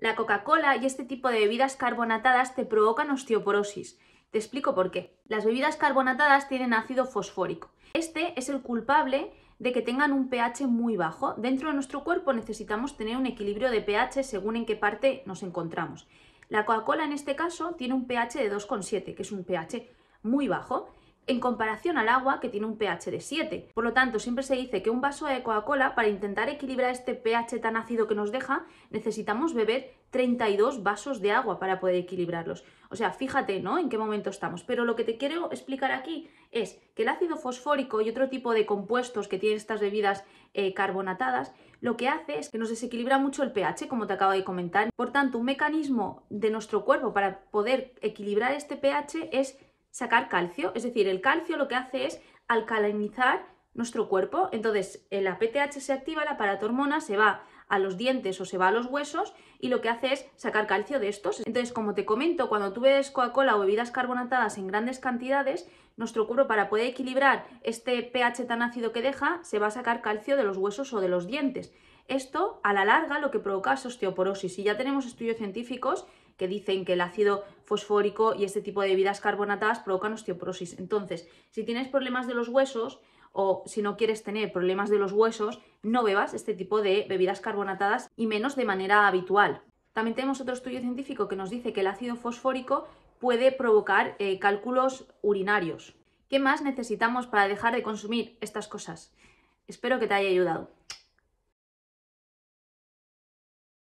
La Coca-Cola y este tipo de bebidas carbonatadas te provocan osteoporosis. Te explico por qué. Las bebidas carbonatadas tienen ácido fosfórico. Este es el culpable de que tengan un pH muy bajo. Dentro de nuestro cuerpo necesitamos tener un equilibrio de pH según en qué parte nos encontramos. La Coca-Cola en este caso tiene un pH de 2,7, que es un pH muy bajo en comparación al agua que tiene un pH de 7. Por lo tanto, siempre se dice que un vaso de Coca-Cola, para intentar equilibrar este pH tan ácido que nos deja, necesitamos beber 32 vasos de agua para poder equilibrarlos. O sea, fíjate, ¿no? En qué momento estamos. Pero lo que te quiero explicar aquí es que el ácido fosfórico y otro tipo de compuestos que tienen estas bebidas eh, carbonatadas, lo que hace es que nos desequilibra mucho el pH, como te acabo de comentar. Por tanto, un mecanismo de nuestro cuerpo para poder equilibrar este pH es sacar calcio, es decir, el calcio lo que hace es alcalinizar nuestro cuerpo, entonces eh, la PTH se activa, la paratormona se va a los dientes o se va a los huesos y lo que hace es sacar calcio de estos. Entonces, como te comento, cuando tú bebes Coca-Cola o bebidas carbonatadas en grandes cantidades, nuestro cuerpo para poder equilibrar este pH tan ácido que deja, se va a sacar calcio de los huesos o de los dientes. Esto, a la larga, lo que provoca es osteoporosis y ya tenemos estudios científicos que dicen que el ácido fosfórico y este tipo de bebidas carbonatadas provocan osteoporosis. Entonces, si tienes problemas de los huesos o si no quieres tener problemas de los huesos, no bebas este tipo de bebidas carbonatadas y menos de manera habitual. También tenemos otro estudio científico que nos dice que el ácido fosfórico puede provocar eh, cálculos urinarios. ¿Qué más necesitamos para dejar de consumir estas cosas? Espero que te haya ayudado.